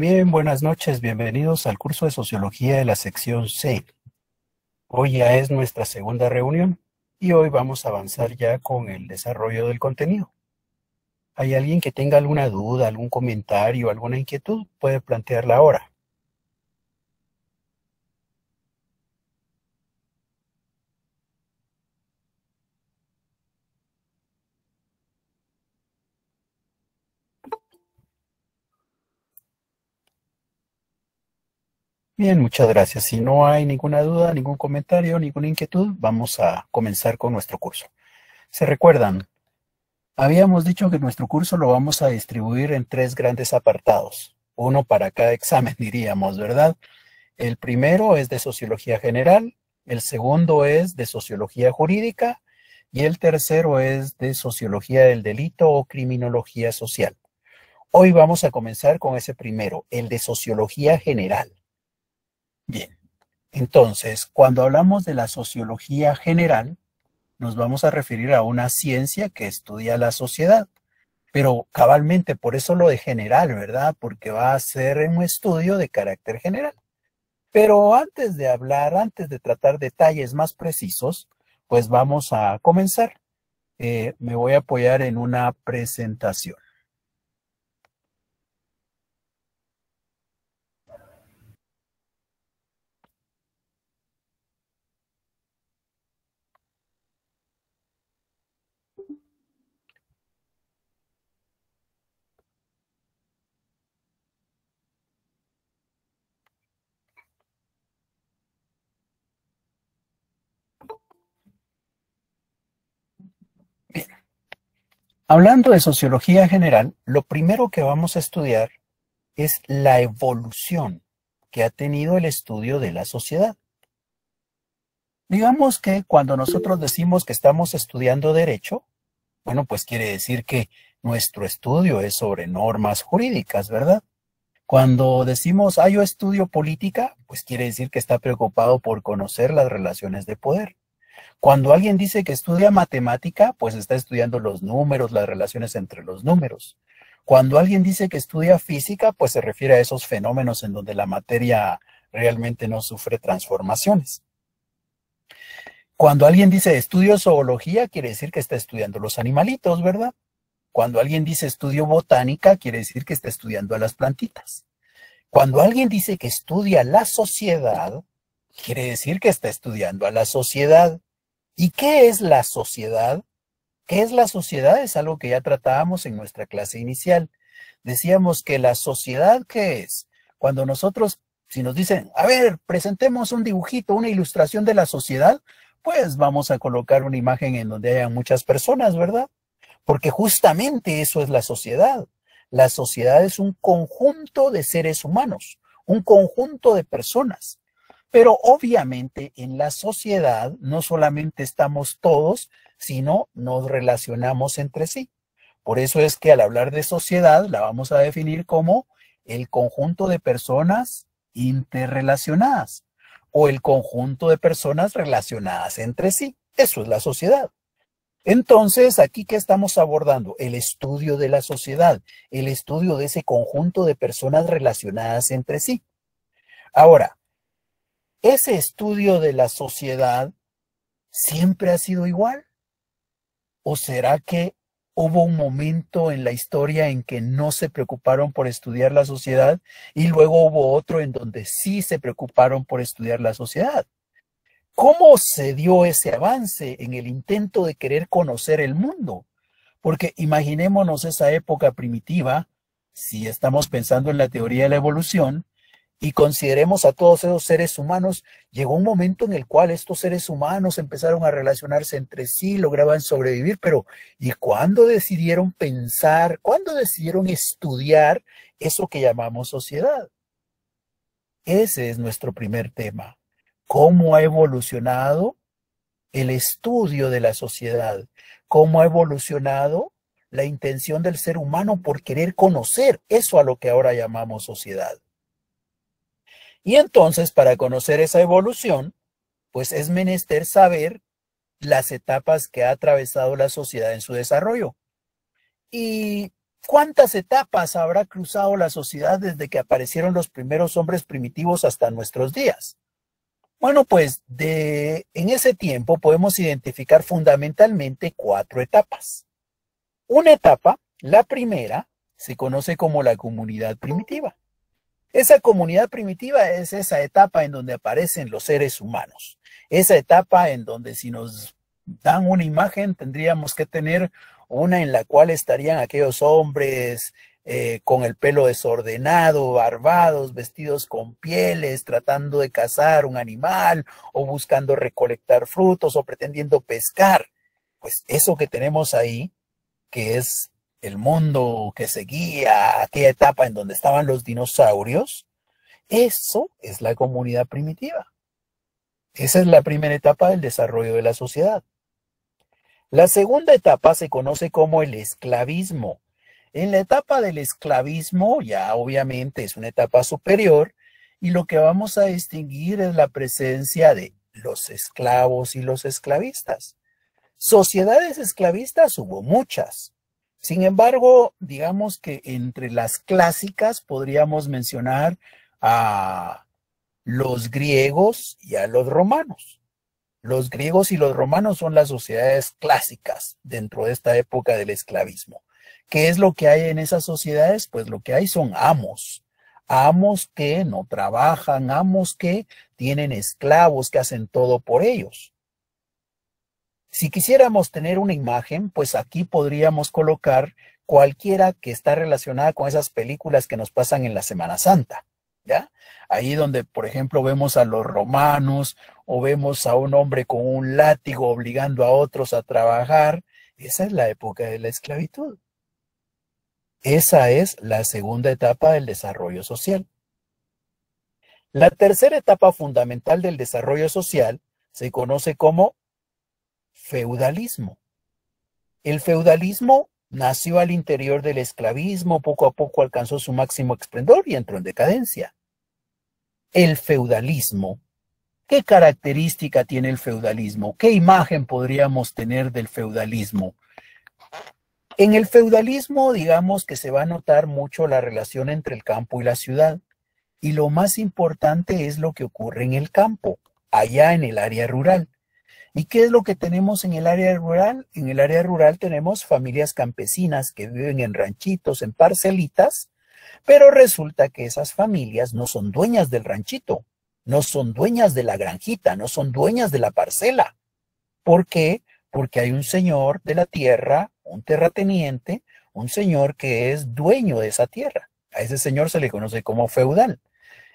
Bien, buenas noches, bienvenidos al curso de Sociología de la sección C. Hoy ya es nuestra segunda reunión y hoy vamos a avanzar ya con el desarrollo del contenido. ¿Hay alguien que tenga alguna duda, algún comentario, alguna inquietud? Puede plantearla ahora. Bien, muchas gracias. Si no hay ninguna duda, ningún comentario, ninguna inquietud, vamos a comenzar con nuestro curso. ¿Se recuerdan? Habíamos dicho que nuestro curso lo vamos a distribuir en tres grandes apartados, uno para cada examen, diríamos, ¿verdad? El primero es de sociología general, el segundo es de sociología jurídica y el tercero es de sociología del delito o criminología social. Hoy vamos a comenzar con ese primero, el de sociología general. Bien, entonces, cuando hablamos de la sociología general, nos vamos a referir a una ciencia que estudia la sociedad, pero cabalmente por eso lo de general, ¿verdad? Porque va a ser un estudio de carácter general. Pero antes de hablar, antes de tratar detalles más precisos, pues vamos a comenzar. Eh, me voy a apoyar en una presentación. Hablando de sociología general, lo primero que vamos a estudiar es la evolución que ha tenido el estudio de la sociedad. Digamos que cuando nosotros decimos que estamos estudiando derecho, bueno, pues quiere decir que nuestro estudio es sobre normas jurídicas, ¿verdad? Cuando decimos, ah, yo estudio política, pues quiere decir que está preocupado por conocer las relaciones de poder. Cuando alguien dice que estudia matemática, pues está estudiando los números, las relaciones entre los números. Cuando alguien dice que estudia física, pues se refiere a esos fenómenos en donde la materia realmente no sufre transformaciones. Cuando alguien dice estudio zoología, quiere decir que está estudiando los animalitos, ¿verdad? Cuando alguien dice estudio botánica, quiere decir que está estudiando a las plantitas. Cuando alguien dice que estudia la sociedad, quiere decir que está estudiando a la sociedad. ¿Y qué es la sociedad? ¿Qué es la sociedad? Es algo que ya tratábamos en nuestra clase inicial. Decíamos que la sociedad, ¿qué es? Cuando nosotros, si nos dicen, a ver, presentemos un dibujito, una ilustración de la sociedad, pues vamos a colocar una imagen en donde haya muchas personas, ¿verdad? Porque justamente eso es la sociedad. La sociedad es un conjunto de seres humanos, un conjunto de personas. Pero obviamente en la sociedad no solamente estamos todos, sino nos relacionamos entre sí. Por eso es que al hablar de sociedad la vamos a definir como el conjunto de personas interrelacionadas o el conjunto de personas relacionadas entre sí. Eso es la sociedad. Entonces, aquí que estamos abordando el estudio de la sociedad, el estudio de ese conjunto de personas relacionadas entre sí. Ahora, ese estudio de la sociedad siempre ha sido igual? ¿O será que hubo un momento en la historia en que no se preocuparon por estudiar la sociedad y luego hubo otro en donde sí se preocuparon por estudiar la sociedad? ¿Cómo se dio ese avance en el intento de querer conocer el mundo? Porque imaginémonos esa época primitiva, si estamos pensando en la teoría de la evolución, y consideremos a todos esos seres humanos, llegó un momento en el cual estos seres humanos empezaron a relacionarse entre sí, lograban sobrevivir, pero ¿y cuándo decidieron pensar, cuándo decidieron estudiar eso que llamamos sociedad? Ese es nuestro primer tema. ¿Cómo ha evolucionado el estudio de la sociedad? ¿Cómo ha evolucionado la intención del ser humano por querer conocer eso a lo que ahora llamamos sociedad? Y entonces, para conocer esa evolución, pues es menester saber las etapas que ha atravesado la sociedad en su desarrollo. ¿Y cuántas etapas habrá cruzado la sociedad desde que aparecieron los primeros hombres primitivos hasta nuestros días? Bueno, pues de, en ese tiempo podemos identificar fundamentalmente cuatro etapas. Una etapa, la primera, se conoce como la comunidad primitiva. Esa comunidad primitiva es esa etapa en donde aparecen los seres humanos, esa etapa en donde si nos dan una imagen tendríamos que tener una en la cual estarían aquellos hombres eh, con el pelo desordenado, barbados, vestidos con pieles, tratando de cazar un animal o buscando recolectar frutos o pretendiendo pescar. Pues eso que tenemos ahí, que es el mundo que seguía aquella etapa en donde estaban los dinosaurios, eso es la comunidad primitiva. Esa es la primera etapa del desarrollo de la sociedad. La segunda etapa se conoce como el esclavismo. En la etapa del esclavismo ya obviamente es una etapa superior y lo que vamos a distinguir es la presencia de los esclavos y los esclavistas. Sociedades esclavistas hubo muchas, sin embargo, digamos que entre las clásicas podríamos mencionar a los griegos y a los romanos. Los griegos y los romanos son las sociedades clásicas dentro de esta época del esclavismo. ¿Qué es lo que hay en esas sociedades? Pues lo que hay son amos, amos que no trabajan, amos que tienen esclavos que hacen todo por ellos. Si quisiéramos tener una imagen, pues aquí podríamos colocar cualquiera que está relacionada con esas películas que nos pasan en la Semana Santa. ¿Ya? Ahí donde, por ejemplo, vemos a los romanos o vemos a un hombre con un látigo obligando a otros a trabajar, esa es la época de la esclavitud. Esa es la segunda etapa del desarrollo social. La tercera etapa fundamental del desarrollo social se conoce como feudalismo. El feudalismo nació al interior del esclavismo, poco a poco alcanzó su máximo esplendor y entró en decadencia. El feudalismo. ¿Qué característica tiene el feudalismo? ¿Qué imagen podríamos tener del feudalismo? En el feudalismo, digamos que se va a notar mucho la relación entre el campo y la ciudad. Y lo más importante es lo que ocurre en el campo, allá en el área rural. ¿Y qué es lo que tenemos en el área rural? En el área rural tenemos familias campesinas que viven en ranchitos, en parcelitas, pero resulta que esas familias no son dueñas del ranchito, no son dueñas de la granjita, no son dueñas de la parcela. ¿Por qué? Porque hay un señor de la tierra, un terrateniente, un señor que es dueño de esa tierra. A ese señor se le conoce como feudal.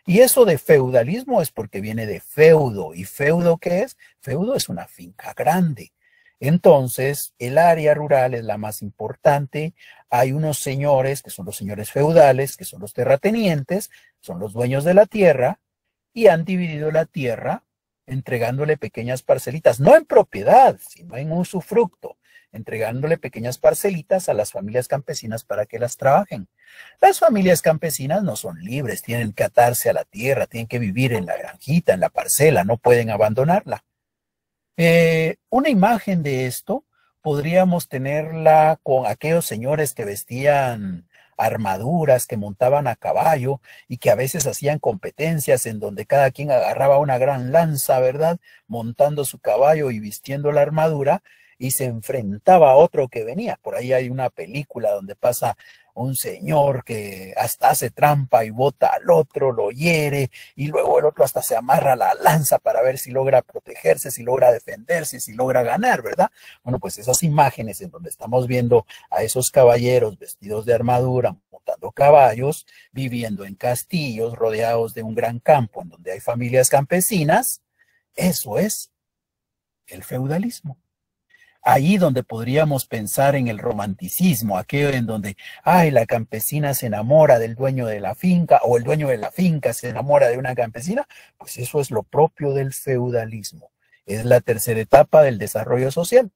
Y eso de feudalismo es porque viene de feudo. ¿Y feudo qué es? Feudo es una finca grande. Entonces, el área rural es la más importante. Hay unos señores, que son los señores feudales, que son los terratenientes, son los dueños de la tierra, y han dividido la tierra entregándole pequeñas parcelitas, no en propiedad, sino en usufructo entregándole pequeñas parcelitas a las familias campesinas para que las trabajen. Las familias campesinas no son libres, tienen que atarse a la tierra, tienen que vivir en la granjita, en la parcela, no pueden abandonarla. Eh, una imagen de esto podríamos tenerla con aquellos señores que vestían armaduras, que montaban a caballo y que a veces hacían competencias en donde cada quien agarraba una gran lanza, ¿verdad? Montando su caballo y vistiendo la armadura y se enfrentaba a otro que venía. Por ahí hay una película donde pasa un señor que hasta hace trampa y bota al otro, lo hiere, y luego el otro hasta se amarra la lanza para ver si logra protegerse, si logra defenderse, si logra ganar, ¿verdad? Bueno, pues esas imágenes en donde estamos viendo a esos caballeros vestidos de armadura, montando caballos, viviendo en castillos, rodeados de un gran campo en donde hay familias campesinas, eso es el feudalismo ahí donde podríamos pensar en el romanticismo, aquello en donde, ay, la campesina se enamora del dueño de la finca o el dueño de la finca se enamora de una campesina, pues eso es lo propio del feudalismo. Es la tercera etapa del desarrollo social.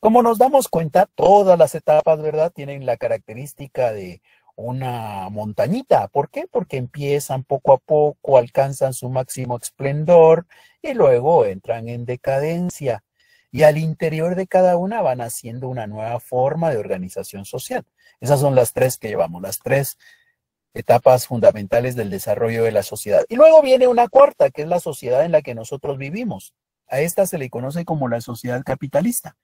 Como nos damos cuenta, todas las etapas, ¿verdad?, tienen la característica de una montañita. ¿Por qué? Porque empiezan poco a poco, alcanzan su máximo esplendor y luego entran en decadencia y al interior de cada una van haciendo una nueva forma de organización social. Esas son las tres que llevamos, las tres etapas fundamentales del desarrollo de la sociedad. Y luego viene una cuarta, que es la sociedad en la que nosotros vivimos. A esta se le conoce como la sociedad capitalista.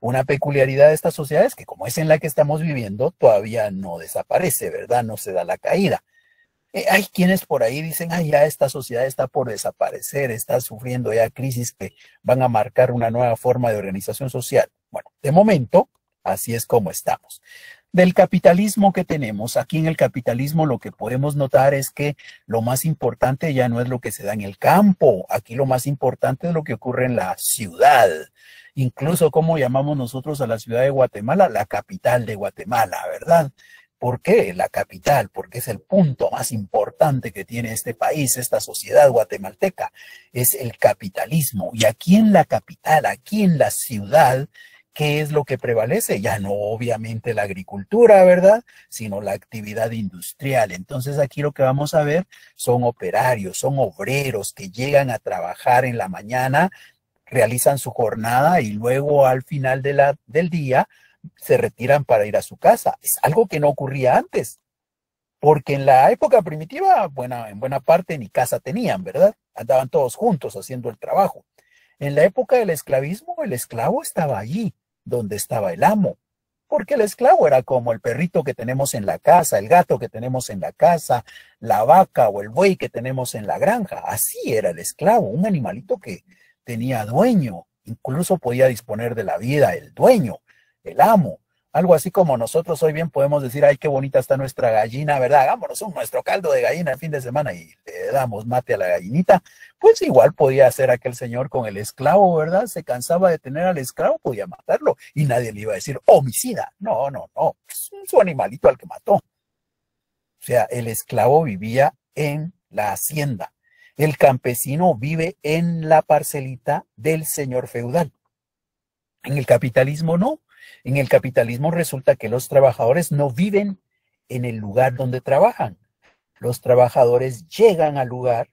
Una peculiaridad de esta sociedad es que como es en la que estamos viviendo, todavía no desaparece, ¿verdad? No se da la caída. Eh, hay quienes por ahí dicen, ah, ya esta sociedad está por desaparecer, está sufriendo ya crisis que van a marcar una nueva forma de organización social. Bueno, de momento, así es como estamos. Del capitalismo que tenemos, aquí en el capitalismo lo que podemos notar es que lo más importante ya no es lo que se da en el campo, aquí lo más importante es lo que ocurre en la ciudad incluso como llamamos nosotros a la ciudad de Guatemala, la capital de Guatemala, ¿verdad? ¿Por qué la capital? Porque es el punto más importante que tiene este país, esta sociedad guatemalteca, es el capitalismo. Y aquí en la capital, aquí en la ciudad, ¿qué es lo que prevalece? Ya no obviamente la agricultura, ¿verdad? Sino la actividad industrial. Entonces aquí lo que vamos a ver son operarios, son obreros que llegan a trabajar en la mañana, realizan su jornada y luego al final del día se retiran para ir a su casa. Es algo que no ocurría antes, porque en la época primitiva, buena, en buena parte ni casa tenían, ¿verdad? Andaban todos juntos haciendo el trabajo. En la época del esclavismo, el esclavo estaba allí, donde estaba el amo, porque el esclavo era como el perrito que tenemos en la casa, el gato que tenemos en la casa, la vaca o el buey que tenemos en la granja. Así era el esclavo, un animalito que tenía dueño, incluso podía disponer de la vida el dueño el amo. Algo así como nosotros hoy bien podemos decir, ay, qué bonita está nuestra gallina, ¿verdad? Hagámonos un nuestro caldo de gallina el fin de semana y le damos mate a la gallinita. Pues igual podía hacer aquel señor con el esclavo, ¿verdad? Se cansaba de tener al esclavo, podía matarlo y nadie le iba a decir homicida. No, no, no. Es pues, su animalito al que mató. O sea, el esclavo vivía en la hacienda. El campesino vive en la parcelita del señor feudal. En el capitalismo no. En el capitalismo resulta que los trabajadores no viven en el lugar donde trabajan. Los trabajadores llegan al lugar,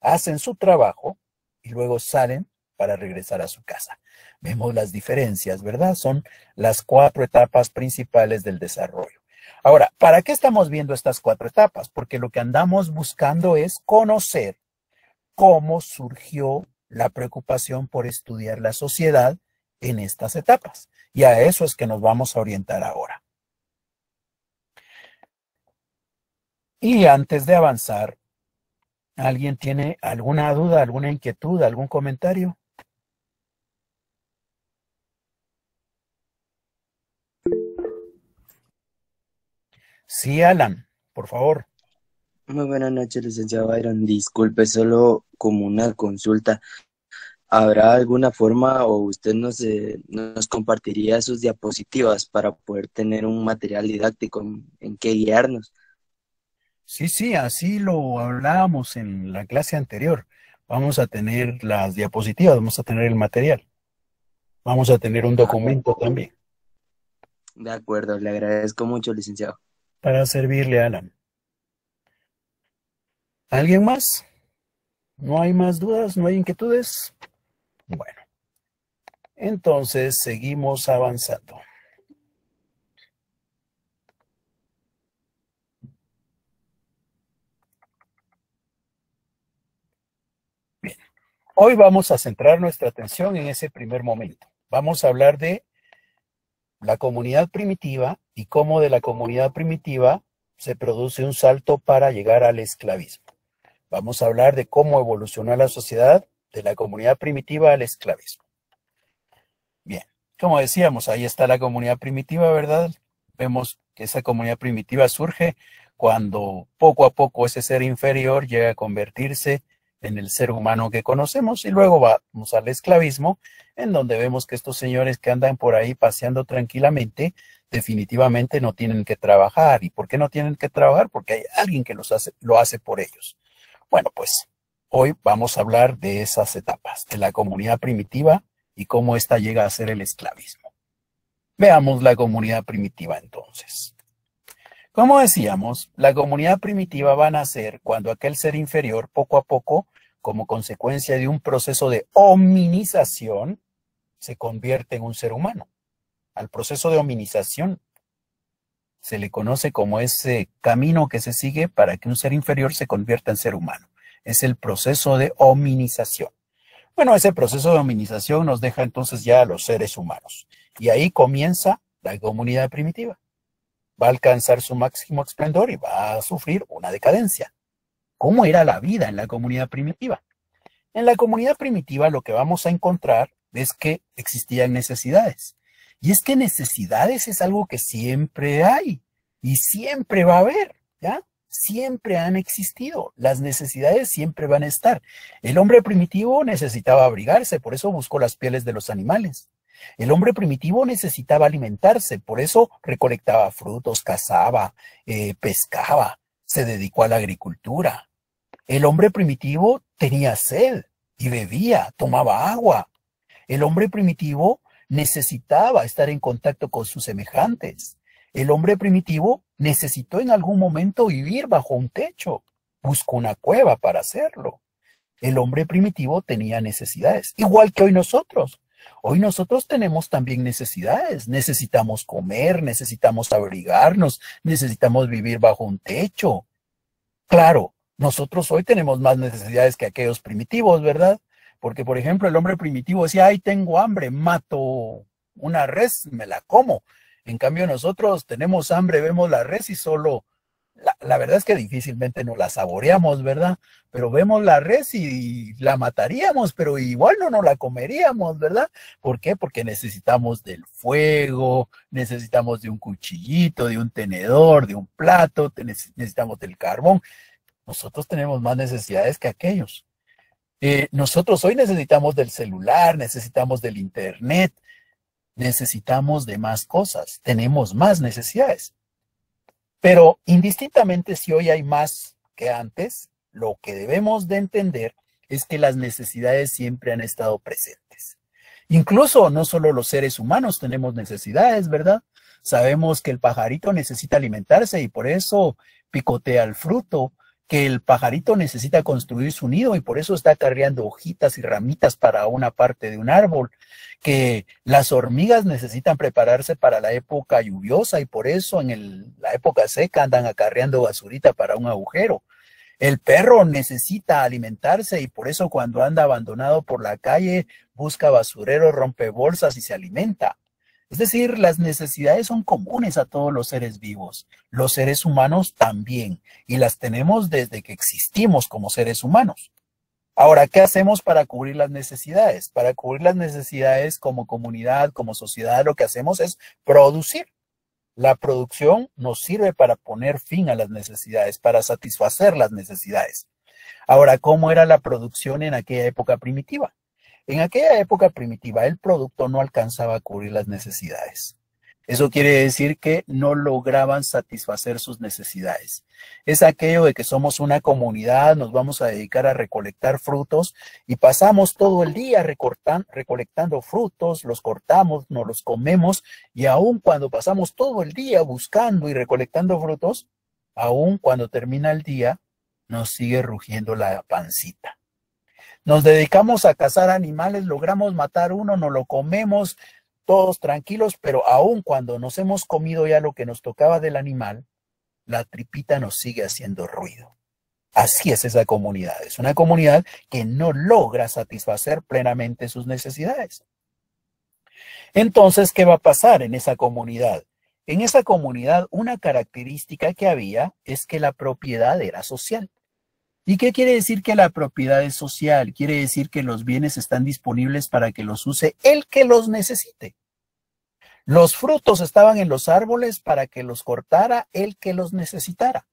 hacen su trabajo y luego salen para regresar a su casa. Vemos las diferencias, ¿verdad? Son las cuatro etapas principales del desarrollo. Ahora, ¿para qué estamos viendo estas cuatro etapas? Porque lo que andamos buscando es conocer cómo surgió la preocupación por estudiar la sociedad en estas etapas. Y a eso es que nos vamos a orientar ahora. Y antes de avanzar, ¿alguien tiene alguna duda, alguna inquietud, algún comentario? Sí, Alan, por favor. Muy buenas noches, licenciado Byron. Disculpe, solo como una consulta. ¿Habrá alguna forma o usted nos, eh, nos compartiría sus diapositivas para poder tener un material didáctico en, que guiarnos? Sí, sí, así lo hablábamos en la clase anterior. Vamos a tener las diapositivas, vamos a tener el material. Vamos a tener un ah, documento también. De acuerdo, le agradezco mucho, licenciado. Para servirle, Alan. ¿Alguien más? ¿No hay más dudas? ¿No hay inquietudes? Bueno, entonces seguimos avanzando. Bien, hoy vamos a centrar nuestra atención en ese primer momento. Vamos a hablar de la comunidad primitiva y cómo de la comunidad primitiva se produce un salto para llegar al esclavismo. Vamos a hablar de cómo evolucionó la sociedad de la comunidad primitiva al esclavismo. Bien, como decíamos, ahí está la comunidad primitiva, ¿verdad? Vemos que esa comunidad primitiva surge cuando poco a poco ese ser inferior llega a convertirse en el ser humano que conocemos y luego vamos al esclavismo, en donde vemos que estos señores que andan por ahí paseando tranquilamente, definitivamente no tienen que trabajar. ¿Y por qué no tienen que trabajar? Porque hay alguien que los hace, lo hace por ellos. Bueno, pues Hoy vamos a hablar de esas etapas, de la comunidad primitiva y cómo ésta llega a ser el esclavismo. Veamos la comunidad primitiva entonces. Como decíamos, la comunidad primitiva va a nacer cuando aquel ser inferior poco a poco, como consecuencia de un proceso de hominización, se convierte en un ser humano. Al proceso de hominización se le conoce como ese camino que se sigue para que un ser inferior se convierta en ser humano es el proceso de hominización. Bueno, ese proceso de hominización nos deja entonces ya a los seres humanos. Y ahí comienza la comunidad primitiva. Va a alcanzar su máximo esplendor y va a sufrir una decadencia. ¿Cómo era la vida en la comunidad primitiva? En la comunidad primitiva lo que vamos a encontrar es que existían necesidades. Y es que necesidades es algo que siempre hay y siempre va a haber, ¿ya? siempre han existido, las necesidades siempre van a estar. El hombre primitivo necesitaba abrigarse, por eso buscó las pieles de los animales. El hombre primitivo necesitaba alimentarse, por eso recolectaba frutos, cazaba, eh, pescaba, se dedicó a la agricultura. El hombre primitivo tenía sed y bebía, tomaba agua. El hombre primitivo necesitaba estar en contacto con sus semejantes. El hombre primitivo necesitó en algún momento vivir bajo un techo. Buscó una cueva para hacerlo. El hombre primitivo tenía necesidades, igual que hoy nosotros. Hoy nosotros tenemos también necesidades. Necesitamos comer, necesitamos abrigarnos, necesitamos vivir bajo un techo. Claro, nosotros hoy tenemos más necesidades que aquellos primitivos, ¿verdad? Porque, por ejemplo, el hombre primitivo decía, ay, tengo hambre, mato una res, me la como. En cambio, nosotros tenemos hambre, vemos la res y solo, la, verdad es que difícilmente nos la saboreamos, ¿verdad? Pero vemos la res y, la mataríamos, pero igual no nos la comeríamos, ¿verdad? ¿Por qué? Porque necesitamos del fuego, necesitamos de un cuchillito, de un tenedor, de un plato, necesitamos del carbón. Nosotros tenemos más necesidades que aquellos. Eh, nosotros hoy necesitamos del celular, necesitamos del internet, necesitamos de más cosas, tenemos más necesidades. Pero indistintamente si hoy hay más que antes, lo que debemos de entender es que las necesidades siempre han estado presentes. Incluso no solo los seres humanos tenemos necesidades, ¿verdad? Sabemos que el pajarito necesita alimentarse y por eso picotea el fruto, que el pajarito necesita construir su nido y por eso está acarreando hojitas y ramitas para una parte de un árbol, que las hormigas necesitan prepararse para la época lluviosa y por eso en la época seca andan acarreando basurita para un agujero. El perro necesita alimentarse y por eso cuando anda abandonado por la calle busca basurero, rompe bolsas y se alimenta. Es decir, las necesidades son comunes a todos los seres vivos, los seres humanos también, y las tenemos desde que existimos como seres humanos. Ahora, ¿qué hacemos para cubrir las necesidades? Para cubrir las necesidades como comunidad, como sociedad, lo que hacemos es producir. La producción nos sirve para poner fin a las necesidades, para satisfacer las necesidades. Ahora, ¿cómo era la producción en aquella época primitiva? En aquella época primitiva, el producto no alcanzaba a cubrir las necesidades. Eso quiere decir que no lograban satisfacer sus necesidades. Es aquello de que somos una comunidad, nos vamos a dedicar a recolectar frutos y pasamos todo el día recolectando frutos, los cortamos, nos los comemos y aun cuando pasamos todo el día buscando y recolectando frutos, aun cuando termina el día, nos sigue rugiendo la pancita. Nos dedicamos a cazar animales, logramos matar uno, nos lo comemos, todos tranquilos, pero aun cuando nos hemos comido ya lo que nos tocaba del animal, la tripita nos sigue haciendo ruido. Así es esa comunidad. Es una comunidad que no logra satisfacer plenamente sus necesidades. Entonces, ¿qué va a pasar en esa comunidad? En esa comunidad, una característica que había es que la propiedad era social. ¿Y qué quiere decir que la propiedad es social? Quiere decir que los bienes están disponibles para que los use el que los necesite. Los frutos estaban en los árboles para que los cortara el que los necesitara.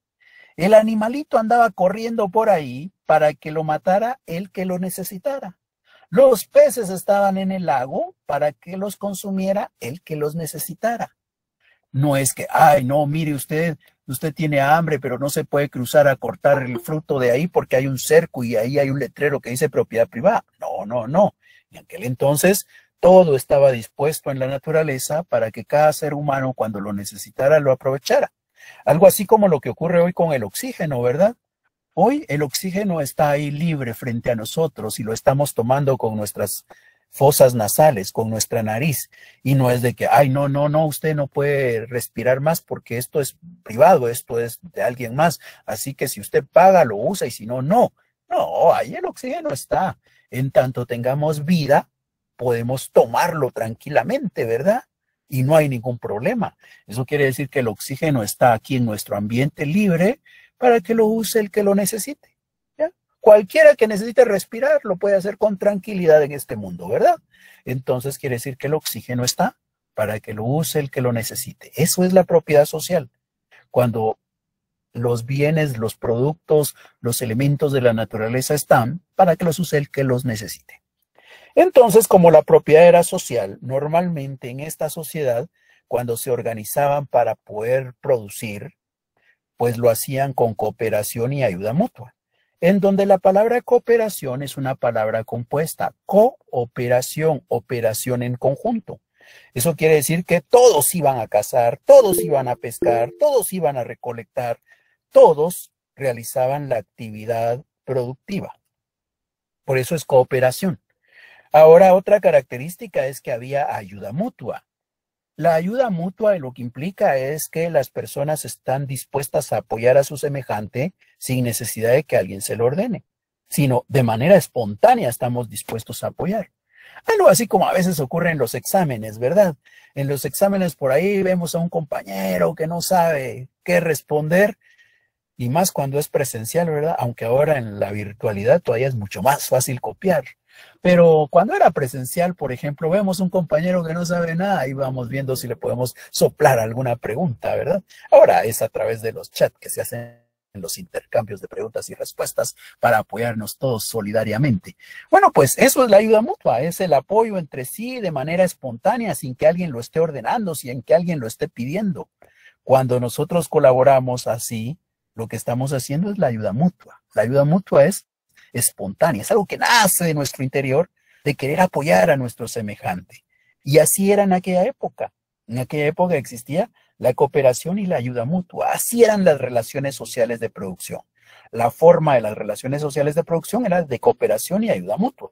El animalito andaba corriendo por ahí para que lo matara el que lo necesitara. Los peces estaban en el lago para que los consumiera el que los necesitara. No es que, ay, no, mire usted, usted tiene hambre, pero no se puede cruzar a cortar el fruto de ahí porque hay un cerco y ahí hay un letrero que dice propiedad privada. No, no, no. En aquel entonces todo estaba dispuesto en la naturaleza para que cada ser humano cuando lo necesitara lo aprovechara. Algo así como lo que ocurre hoy con el oxígeno, ¿verdad? Hoy el oxígeno está ahí libre frente a nosotros y lo estamos tomando con nuestras fosas nasales con nuestra nariz y no es de que, ay, no, no, no, usted no puede respirar más porque esto es privado, esto es de alguien más, así que si usted paga, lo usa y si no, no. No, ahí el oxígeno está. En tanto tengamos vida, podemos tomarlo tranquilamente, ¿verdad? Y no hay ningún problema. Eso quiere decir que el oxígeno está aquí en nuestro ambiente libre para que lo use el que lo necesite. Cualquiera que necesite respirar lo puede hacer con tranquilidad en este mundo, ¿verdad? Entonces quiere decir que el oxígeno está para que lo use el que lo necesite. Eso es la propiedad social. Cuando los bienes, los productos, los elementos de la naturaleza están para que los use el que los necesite. Entonces, como la propiedad era social, normalmente en esta sociedad, cuando se organizaban para poder producir, pues lo hacían con cooperación y ayuda mutua en donde la palabra cooperación es una palabra compuesta, cooperación, operación en conjunto. Eso quiere decir que todos iban a cazar, todos iban a pescar, todos iban a recolectar, todos realizaban la actividad productiva. Por eso es cooperación. Ahora, otra característica es que había ayuda mutua. La ayuda mutua lo que implica es que las personas están dispuestas a apoyar a su semejante sin necesidad de que alguien se lo ordene, sino de manera espontánea estamos dispuestos a apoyar. Algo así como a veces ocurre en los exámenes, ¿verdad? En los exámenes por ahí vemos a un compañero que no sabe qué responder, y más cuando es presencial, ¿verdad? Aunque ahora en la virtualidad todavía es mucho más fácil copiar. Pero cuando era presencial, por ejemplo, vemos un compañero que no sabe nada y vamos viendo si le podemos soplar alguna pregunta, ¿verdad? Ahora es a través de los chats que se hacen en los intercambios de preguntas y respuestas para apoyarnos todos solidariamente. Bueno, pues eso es la ayuda mutua, es el apoyo entre sí de manera espontánea, sin que alguien lo esté ordenando, sin que alguien lo esté pidiendo. Cuando nosotros colaboramos así, lo que estamos haciendo es la ayuda mutua. La ayuda mutua es espontánea, es algo que nace de nuestro interior, de querer apoyar a nuestro semejante. Y así era en aquella época. En aquella época existía la cooperación y la ayuda mutua. Así eran las relaciones sociales de producción. La forma de las relaciones sociales de producción era de cooperación y ayuda mutua.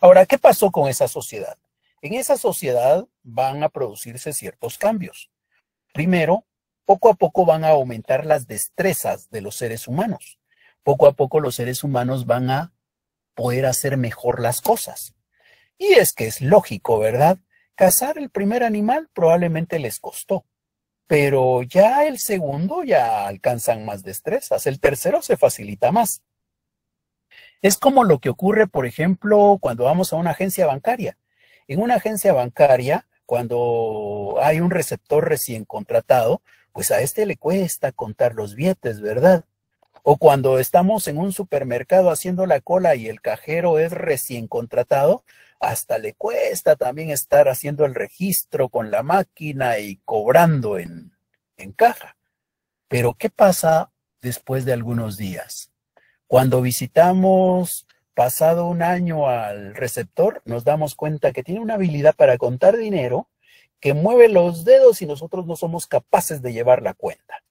Ahora, ¿qué pasó con esa sociedad? En esa sociedad van a producirse ciertos cambios. Primero, poco a poco van a aumentar las destrezas de los seres humanos poco a poco los seres humanos van a poder hacer mejor las cosas. Y es que es lógico, ¿verdad? Cazar el primer animal probablemente les costó, pero ya el segundo ya alcanzan más destrezas, el tercero se facilita más. Es como lo que ocurre, por ejemplo, cuando vamos a una agencia bancaria. En una agencia bancaria, cuando hay un receptor recién contratado, pues a este le cuesta contar los billetes, ¿verdad? O cuando estamos en un supermercado haciendo la cola y el cajero es recién contratado, hasta le cuesta también estar haciendo el registro con la máquina y cobrando en, caja. Pero ¿qué pasa después de algunos días? Cuando visitamos pasado un año al receptor, nos damos cuenta que tiene una habilidad para contar dinero que mueve los dedos y nosotros no somos capaces de llevar la cuenta.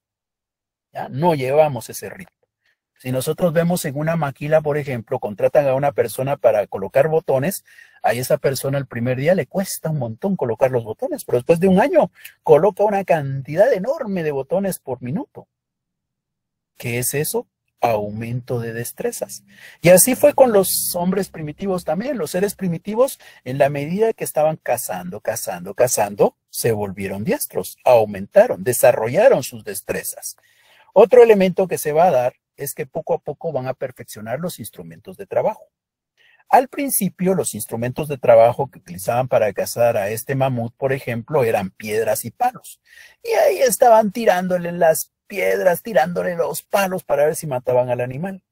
¿Ya? No llevamos ese ritmo. Si nosotros vemos en una maquila, por ejemplo, contratan a una persona para colocar botones, a esa persona el primer día le cuesta un montón colocar los botones, pero después de un año coloca una cantidad enorme de botones por minuto. ¿Qué es eso? aumento de destrezas. Y así fue con los hombres primitivos también. Los seres primitivos, en la medida que estaban cazando, cazando, cazando, se volvieron diestros, aumentaron, desarrollaron sus destrezas. Otro elemento que se va a dar es que poco a poco van a perfeccionar los instrumentos de trabajo. Al principio, los instrumentos de trabajo que utilizaban para cazar a este mamut, por ejemplo, eran piedras y palos. Y ahí estaban tirándole las piedras, tirándole los palos para ver si mataban al animal.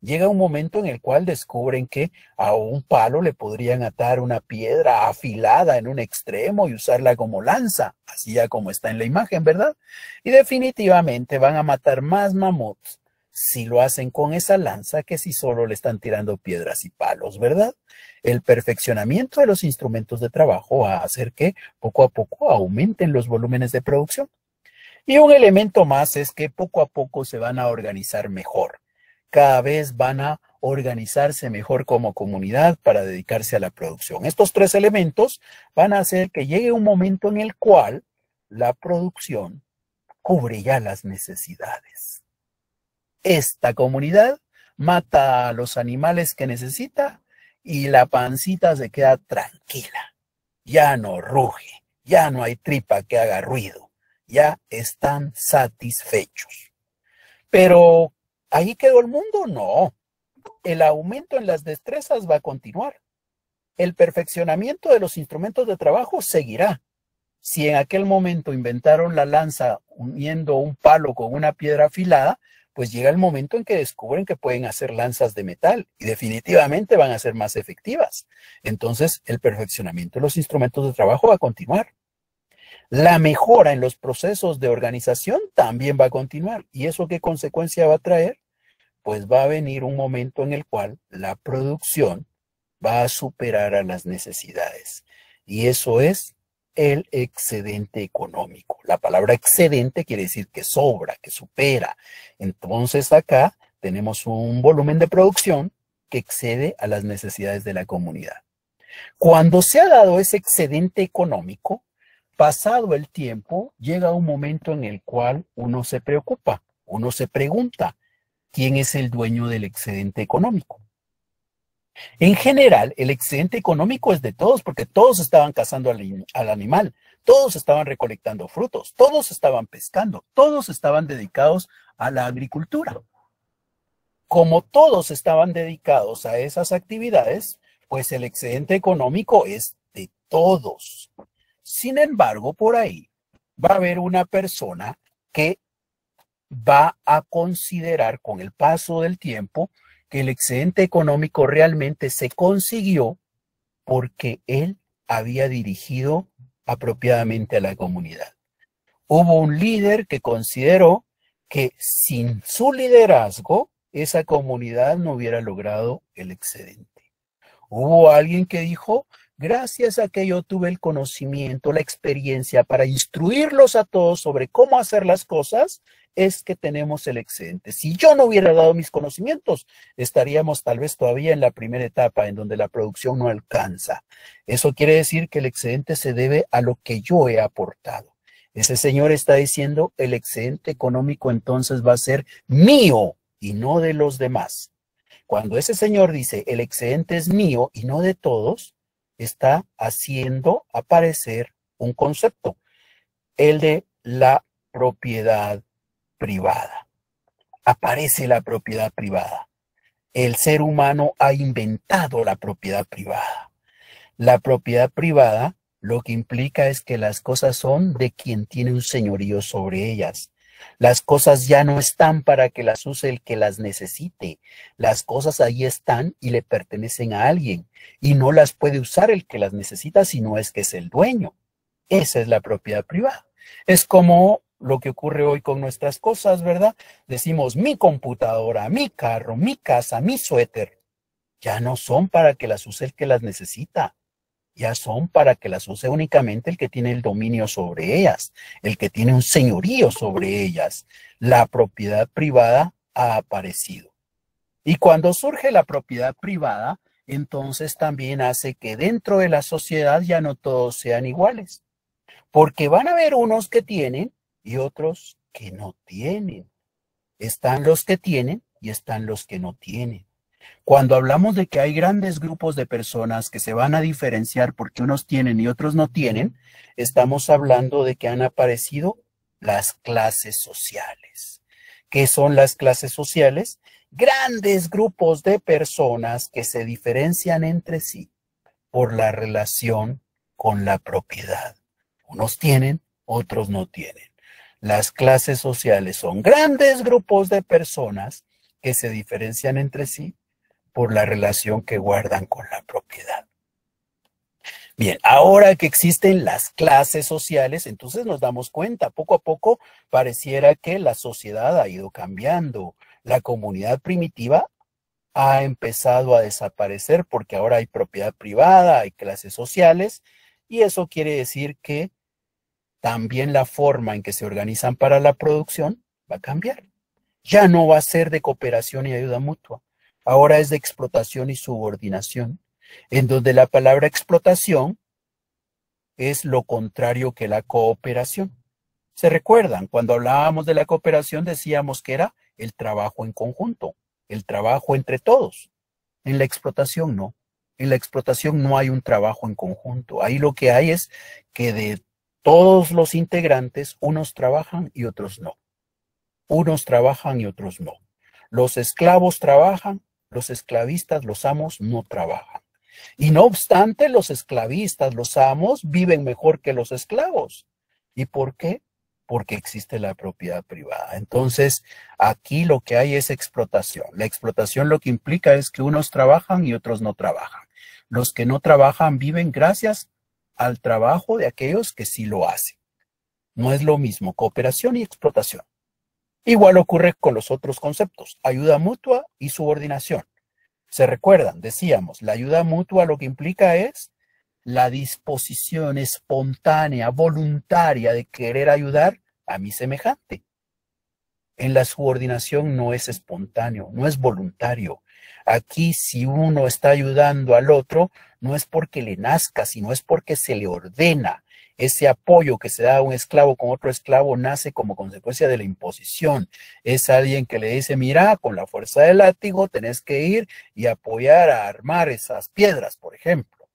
Llega un momento en el cual descubren que a un palo le podrían atar una piedra afilada en un extremo y usarla como lanza, así ya como está en la imagen, ¿verdad? Y definitivamente van a matar más mamuts si lo hacen con esa lanza que si solo le están tirando piedras y palos, ¿verdad? El perfeccionamiento de los instrumentos de trabajo va a hacer que poco a poco aumenten los volúmenes de producción. Y un elemento más es que poco a poco se van a organizar mejor. Cada vez van a organizarse mejor como comunidad para dedicarse a la producción. Estos tres elementos van a hacer que llegue un momento en el cual la producción cubre ya las necesidades esta comunidad mata a los animales que necesita y la pancita se queda tranquila. Ya no ruge, ya no hay tripa que haga ruido, ya están satisfechos. Pero, ¿ahí quedó el mundo? No. El aumento en las destrezas va a continuar. El perfeccionamiento de los instrumentos de trabajo seguirá. Si en aquel momento inventaron la lanza uniendo un palo con una piedra afilada, pues llega el momento en que descubren que pueden hacer lanzas de metal y definitivamente van a ser más efectivas. Entonces, el perfeccionamiento de los instrumentos de trabajo va a continuar. La mejora en los procesos de organización también va a continuar. ¿Y eso qué consecuencia va a traer? Pues va a venir un momento en el cual la producción va a superar a las necesidades. Y eso es el excedente económico. La palabra excedente quiere decir que sobra, que supera. Entonces acá tenemos un volumen de producción que excede a las necesidades de la comunidad. Cuando se ha dado ese excedente económico, pasado el tiempo, llega un momento en el cual uno se preocupa, uno se pregunta, ¿quién es el dueño del excedente económico? En general, el excedente económico es de todos, porque todos estaban cazando al, animal, todos estaban recolectando frutos, todos estaban pescando, todos estaban dedicados a la agricultura. Como todos estaban dedicados a esas actividades, pues el excedente económico es de todos. Sin embargo, por ahí va a haber una persona que va a considerar con el paso del tiempo que el excedente económico realmente se consiguió porque él había dirigido apropiadamente a la comunidad. Hubo un líder que consideró que sin su liderazgo esa comunidad no hubiera logrado el excedente. Hubo alguien que dijo, gracias a que yo tuve el conocimiento, la experiencia para instruirlos a todos sobre cómo hacer las cosas, es que tenemos el excedente. Si yo no hubiera dado mis conocimientos, estaríamos tal vez todavía en la primera etapa en donde la producción no alcanza. Eso quiere decir que el excedente se debe a lo que yo he aportado. Ese señor está diciendo, el excedente económico entonces va a ser mío y no de los demás. Cuando ese señor dice, el excedente es mío y no de todos, está haciendo aparecer un concepto, el de la propiedad privada. Aparece la propiedad privada. El ser humano ha inventado la propiedad privada. La propiedad privada lo que implica es que las cosas son de quien tiene un señorío sobre ellas. Las cosas ya no están para que las use el que las necesite. Las cosas ahí están y le pertenecen a alguien y no las puede usar el que las necesita si no es que es el dueño. Esa es la propiedad privada. Es como lo que ocurre hoy con nuestras cosas, ¿verdad? Decimos mi computadora, mi carro, mi casa, mi suéter. Ya no son para que las use el que las necesita. Ya son para que las use únicamente el que tiene el dominio sobre ellas, el que tiene un señorío sobre ellas. La propiedad privada ha aparecido. Y cuando surge la propiedad privada, entonces también hace que dentro de la sociedad ya no todos sean iguales. Porque van a haber unos que tienen y otros que no tienen. Están los que tienen y están los que no tienen. Cuando hablamos de que hay grandes grupos de personas que se van a diferenciar porque unos tienen y otros no tienen, estamos hablando de que han aparecido las clases sociales. ¿Qué son las clases sociales? Grandes grupos de personas que se diferencian entre sí por la relación con la propiedad. Unos tienen, otros no tienen. Las clases sociales son grandes grupos de personas que se diferencian entre sí por la relación que guardan con la propiedad. Bien, ahora que existen las clases sociales, entonces nos damos cuenta, poco a poco pareciera que la sociedad ha ido cambiando. La comunidad primitiva ha empezado a desaparecer porque ahora hay propiedad privada, hay clases sociales, y eso quiere decir que también la forma en que se organizan para la producción va a cambiar. Ya no va a ser de cooperación y ayuda mutua, ahora es de explotación y subordinación, en donde la palabra explotación es lo contrario que la cooperación. ¿Se recuerdan? Cuando hablábamos de la cooperación decíamos que era el trabajo en conjunto, el trabajo entre todos. En la explotación no. En la explotación no hay un trabajo en conjunto. Ahí lo que hay es que de todos los integrantes, unos trabajan y otros no. Unos trabajan y otros no. Los esclavos trabajan, los esclavistas, los amos no trabajan. Y no obstante, los esclavistas, los amos, viven mejor que los esclavos. ¿Y por qué? Porque existe la propiedad privada. Entonces, aquí lo que hay es explotación. La explotación lo que implica es que unos trabajan y otros no trabajan. Los que no trabajan viven gracias al trabajo de aquellos que sí lo hacen. No es lo mismo cooperación y explotación. Igual ocurre con los otros conceptos, ayuda mutua y subordinación. Se recuerdan, decíamos, la ayuda mutua lo que implica es la disposición espontánea, voluntaria de querer ayudar a mi semejante. En la subordinación no es espontáneo, no es voluntario, Aquí si uno está ayudando al otro, no es porque le nazca, sino es porque se le ordena. Ese apoyo que se da a un esclavo con otro esclavo nace como consecuencia de la imposición. Es alguien que le dice, mira, con la fuerza del látigo tenés que ir y apoyar a armar esas piedras, por ejemplo.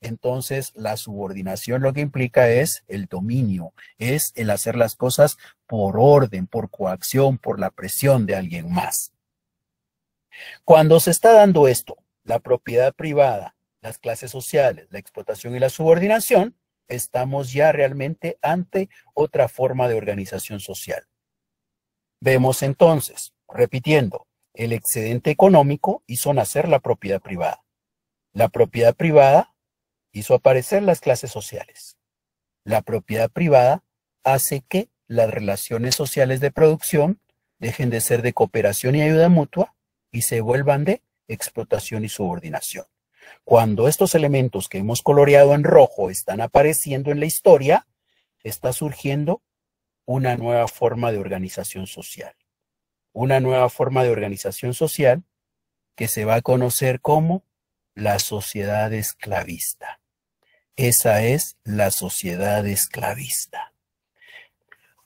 Entonces, la subordinación lo que implica es el dominio, es el hacer las cosas por orden, por coacción, por la presión de alguien más. Cuando se está dando esto, la propiedad privada, las clases sociales, la explotación y la subordinación, estamos ya realmente ante otra forma de organización social. Vemos entonces, repitiendo, el excedente económico hizo nacer la propiedad privada. La propiedad privada hizo aparecer las clases sociales. La propiedad privada hace que las relaciones sociales de producción dejen de ser de cooperación y ayuda mutua y se vuelvan de explotación y subordinación. Cuando estos elementos que hemos coloreado en rojo están apareciendo en la historia, está surgiendo una nueva forma de organización social. Una nueva forma de organización social que se va a conocer como la sociedad esclavista. Esa es la sociedad esclavista.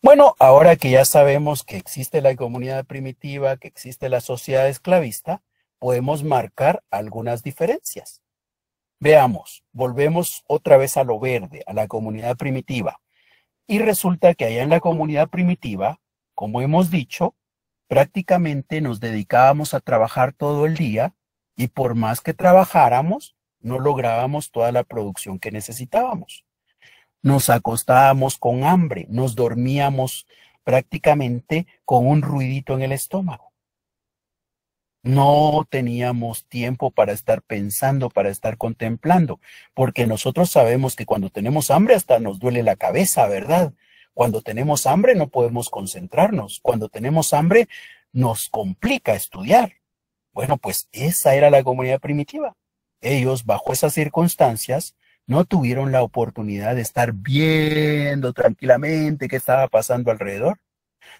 Bueno, ahora que ya sabemos que existe la comunidad primitiva, que existe la sociedad esclavista, podemos marcar algunas diferencias. Veamos, volvemos otra vez a lo verde, a la comunidad primitiva. Y resulta que allá en la comunidad primitiva, como hemos dicho, prácticamente nos dedicábamos a trabajar todo el día y por más que trabajáramos, no lográbamos toda la producción que necesitábamos nos acostábamos con hambre, nos dormíamos prácticamente con un ruidito en el estómago. No teníamos tiempo para estar pensando, para estar contemplando, porque nosotros sabemos que cuando tenemos hambre hasta nos duele la cabeza, ¿verdad? Cuando tenemos hambre no podemos concentrarnos, cuando tenemos hambre nos complica estudiar. Bueno, pues esa era la comunidad primitiva. Ellos, bajo esas circunstancias, no tuvieron la oportunidad de estar viendo tranquilamente qué estaba pasando alrededor.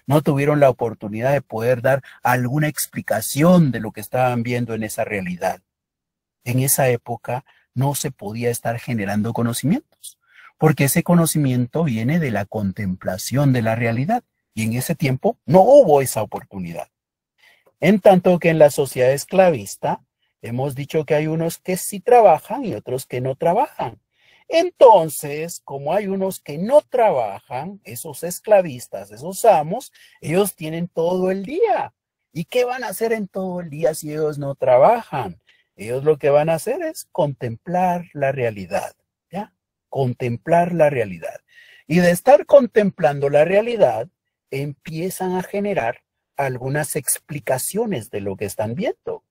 No tuvieron la oportunidad de poder dar alguna explicación de lo que estaban viendo en esa realidad. En esa época no se podía estar generando conocimientos, porque ese conocimiento viene de la contemplación de la realidad, y en ese tiempo no hubo esa oportunidad. En tanto que en la sociedad esclavista, Hemos dicho que hay unos que sí trabajan y otros que no trabajan. Entonces, como hay unos que no trabajan, esos esclavistas, esos amos, ellos tienen todo el día. ¿Y qué van a hacer en todo el día si ellos no trabajan? Ellos lo que van a hacer es contemplar la realidad, ¿ya? Contemplar la realidad. Y de estar contemplando la realidad, empiezan a generar algunas explicaciones de lo que están viendo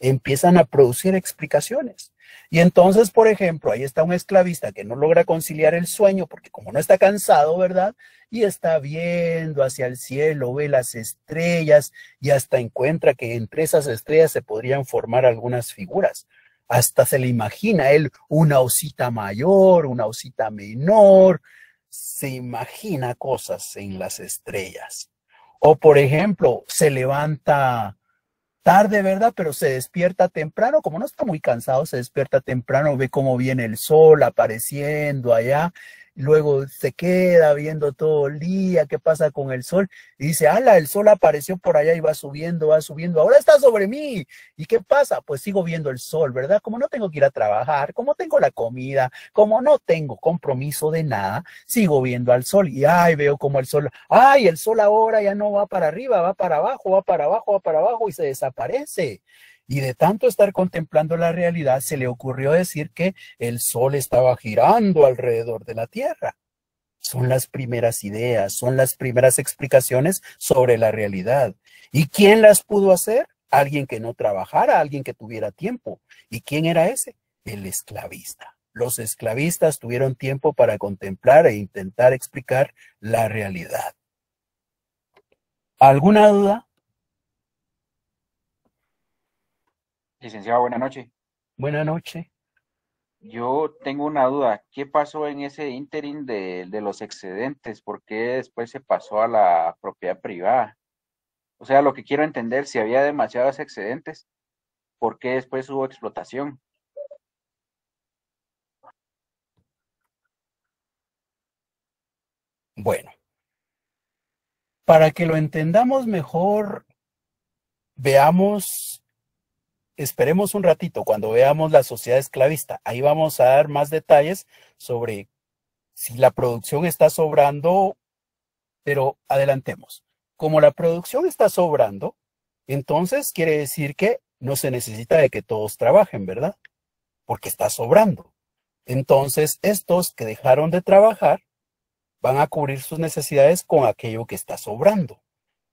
empiezan a producir explicaciones. Y entonces, por ejemplo, ahí está un esclavista que no logra conciliar el sueño porque como no está cansado, ¿verdad? Y está viendo hacia el cielo, ve las estrellas y hasta encuentra que entre esas estrellas se podrían formar algunas figuras. Hasta se le imagina él una osita mayor, una osita menor. Se imagina cosas en las estrellas. O, por ejemplo, se levanta tarde, ¿verdad? Pero se despierta temprano, como no está muy cansado, se despierta temprano, ve cómo viene el sol apareciendo allá luego se queda viendo todo el día qué pasa con el sol y dice, ala, el sol apareció por allá y va subiendo, va subiendo, ahora está sobre mí. ¿Y qué pasa? Pues sigo viendo el sol, ¿verdad? Como no tengo que ir a trabajar, como tengo la comida, como no tengo compromiso de nada, sigo viendo al sol y ay, veo como el sol, ay, el sol ahora ya no va para arriba, va para abajo, va para abajo, va para abajo y se desaparece y de tanto estar contemplando la realidad se le ocurrió decir que el sol estaba girando alrededor de la Tierra. Son las primeras ideas, son las primeras explicaciones sobre la realidad. ¿Y quién las pudo hacer? Alguien que no trabajara, alguien que tuviera tiempo. ¿Y quién era ese? El esclavista. Los esclavistas tuvieron tiempo para contemplar e intentar explicar la realidad. ¿Alguna duda? Licenciado, buenas noches. Buenas noches. Yo tengo una duda. ¿Qué pasó en ese interim de, de, los excedentes? ¿Por qué después se pasó a la propiedad privada? O sea, lo que quiero entender, si había demasiados excedentes, ¿por qué después hubo explotación? Bueno, para que lo entendamos mejor, veamos esperemos un ratito cuando veamos la sociedad esclavista. Ahí vamos a dar más detalles sobre si la producción está sobrando, pero adelantemos. Como la producción está sobrando, entonces quiere decir que no se necesita de que todos trabajen, ¿verdad? Porque está sobrando. Entonces, estos que dejaron de trabajar van a cubrir sus necesidades con aquello que está sobrando.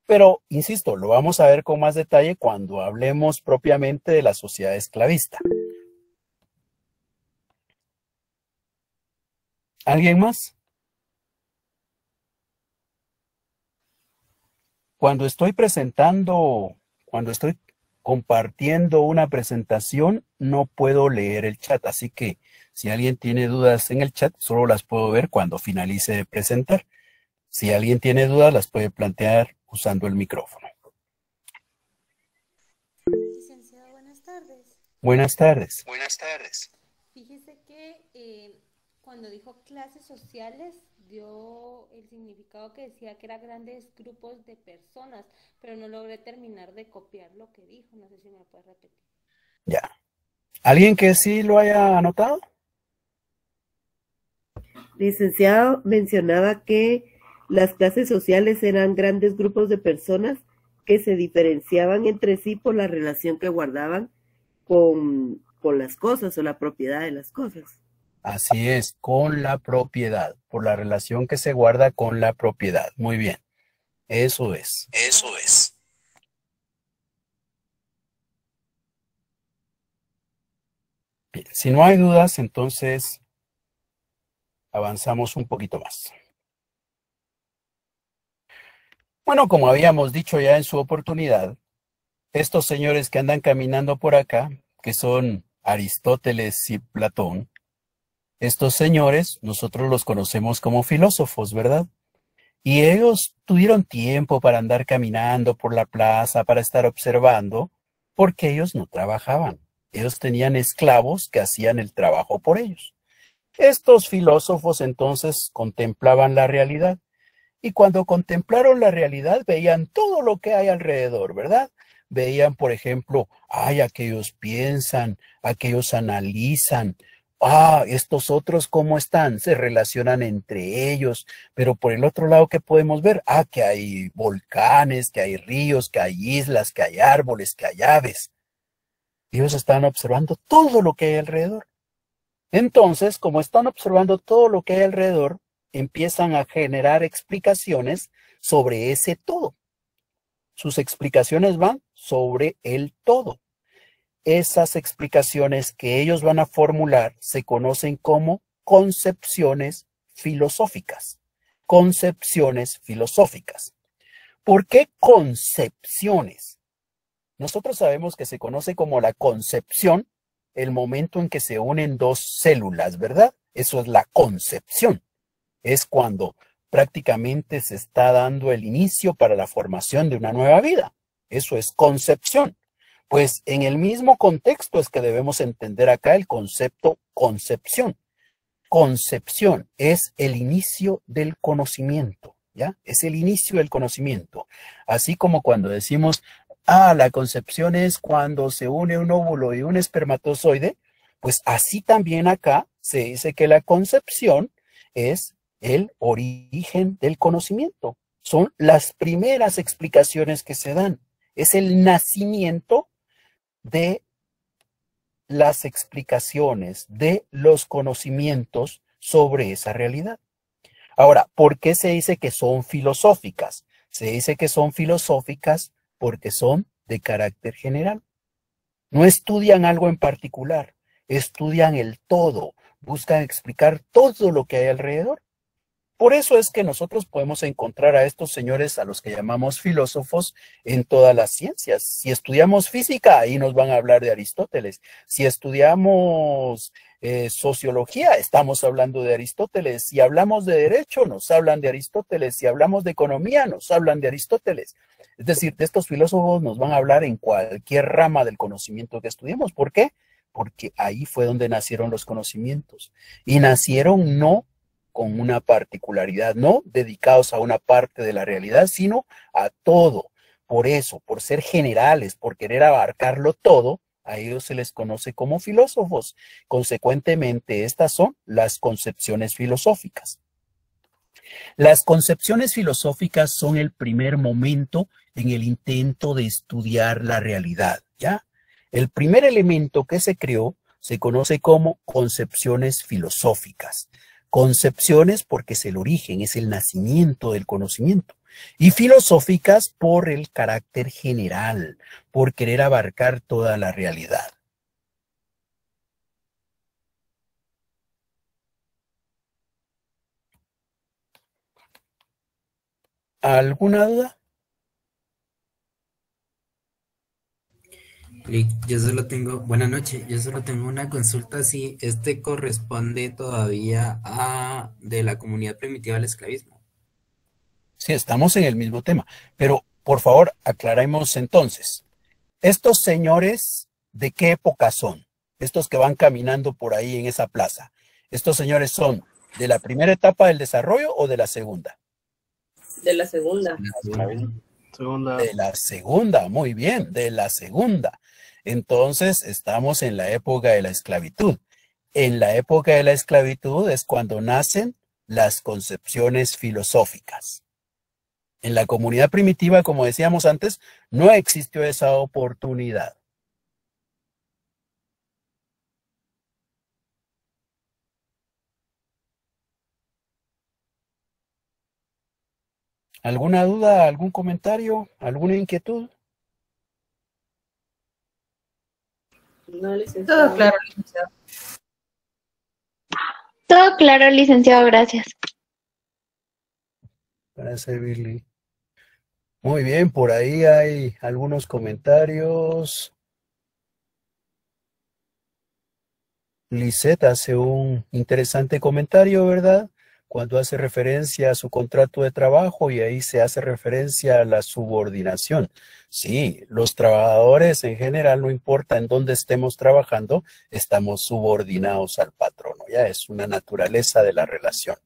Pero, insisto, lo vamos a ver con más detalle cuando hablemos propiamente de la sociedad esclavista. ¿Alguien más? Cuando estoy presentando, cuando estoy compartiendo una presentación, no puedo leer el chat. Así que si alguien tiene dudas en el chat, solo las puedo ver cuando finalice de presentar. Si alguien tiene dudas, las puede plantear usando el micrófono. Licenciado, buenas tardes. Buenas tardes. Buenas tardes. Fíjese que eh, cuando dijo clases sociales dio el significado que decía que eran grandes grupos de personas, pero no logré terminar de copiar lo que dijo. No sé si me lo puede repetir. Ya. ¿Alguien que sí lo haya anotado? Licenciado, mencionaba que las clases sociales eran grandes grupos de personas que se diferenciaban entre sí por la relación que guardaban con, con las cosas o la propiedad de las cosas. Así es, con la propiedad, por la relación que se guarda con la propiedad. Muy bien, eso es. Eso es. Bien, si no hay dudas, entonces avanzamos un poquito más. Bueno, como habíamos dicho ya en su oportunidad, estos señores que andan caminando por acá, que son Aristóteles y Platón, estos señores nosotros los conocemos como filósofos, ¿verdad? Y ellos tuvieron tiempo para andar caminando por la plaza, para estar observando, porque ellos no trabajaban. Ellos tenían esclavos que hacían el trabajo por ellos. Estos filósofos entonces contemplaban la realidad y cuando contemplaron la realidad, veían todo lo que hay alrededor, ¿verdad? Veían, por ejemplo, ay, aquellos piensan, aquellos analizan, ah, estos otros cómo están, se relacionan entre ellos, pero por el otro lado, ¿qué podemos ver? Ah, que hay volcanes, que hay ríos, que hay islas, que hay árboles, que hay aves. Ellos están observando todo lo que hay alrededor. Entonces, como están observando todo lo que hay alrededor, empiezan a generar explicaciones sobre ese todo. Sus explicaciones van sobre el todo. Esas explicaciones que ellos van a formular se conocen como concepciones filosóficas. Concepciones filosóficas. ¿Por qué concepciones? Nosotros sabemos que se conoce como la concepción el momento en que se unen dos células, ¿verdad? Eso es la concepción es cuando prácticamente se está dando el inicio para la formación de una nueva vida. Eso es concepción. Pues en el mismo contexto es que debemos entender acá el concepto concepción. Concepción es el inicio del conocimiento, ¿ya? Es el inicio del conocimiento. Así como cuando decimos, ah, la concepción es cuando se une un óvulo y un espermatozoide, pues así también acá se dice que la concepción es el origen del conocimiento. Son las primeras explicaciones que se dan. Es el nacimiento de las explicaciones, de los conocimientos sobre esa realidad. Ahora, ¿por qué se dice que son filosóficas? Se dice que son filosóficas porque son de carácter general. No estudian algo en particular, estudian el todo, buscan explicar todo lo que hay alrededor. Por eso es que nosotros podemos encontrar a estos señores, a los que llamamos filósofos, en todas las ciencias. Si estudiamos física, ahí nos van a hablar de Aristóteles. Si estudiamos eh, sociología, estamos hablando de Aristóteles. Si hablamos de derecho, nos hablan de Aristóteles. Si hablamos de economía, nos hablan de Aristóteles. Es decir, estos filósofos nos van a hablar en cualquier rama del conocimiento que estudiemos. ¿Por qué? Porque ahí fue donde nacieron los conocimientos. Y nacieron no con una particularidad, no dedicados a una parte de la realidad, sino a todo. Por eso, por ser generales, por querer abarcarlo todo, a ellos se les conoce como filósofos. Consecuentemente, estas son las concepciones filosóficas. Las concepciones filosóficas son el primer momento en el intento de estudiar la realidad, ¿ya? El primer elemento que se creó se conoce como concepciones filosóficas concepciones porque es el origen, es el nacimiento del conocimiento, y filosóficas por el carácter general, por querer abarcar toda la realidad. ¿Alguna duda? yo solo tengo, buenas noches, yo solo tengo una consulta si este corresponde todavía a de la comunidad primitiva al esclavismo. Sí, estamos en el mismo tema, pero por favor aclaremos entonces, estos señores, ¿de qué época son? Estos que van caminando por ahí en esa plaza, ¿estos señores son de la primera etapa del desarrollo o de la segunda? De la segunda. De la segunda, de la segunda muy bien, de la segunda. Entonces estamos en la época de la esclavitud. En la época de la esclavitud es cuando nacen las concepciones filosóficas. En la comunidad primitiva, como decíamos antes, no existió esa oportunidad. ¿Alguna duda, algún comentario, alguna inquietud? Todo claro, licenciado. Todo claro, licenciado, gracias. Gracias, Billy. Muy bien, por ahí hay algunos comentarios. Lisette hace un interesante comentario, ¿verdad? cuando hace referencia a su contrato de trabajo y ahí se hace referencia a la subordinación. Sí, los trabajadores en general, no importa en dónde estemos trabajando, estamos subordinados al patrono, ya es una naturaleza de la relación.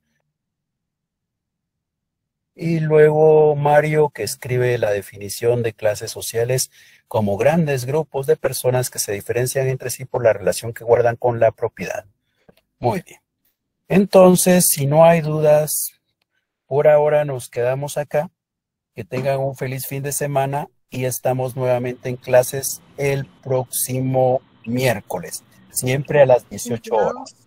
Y luego Mario, que escribe la definición de clases sociales como grandes grupos de personas que se diferencian entre sí por la relación que guardan con la propiedad. Muy bien. Entonces, si no hay dudas, por ahora nos quedamos acá. Que tengan un feliz fin de semana y estamos nuevamente en clases el próximo miércoles, siempre a las 18 horas.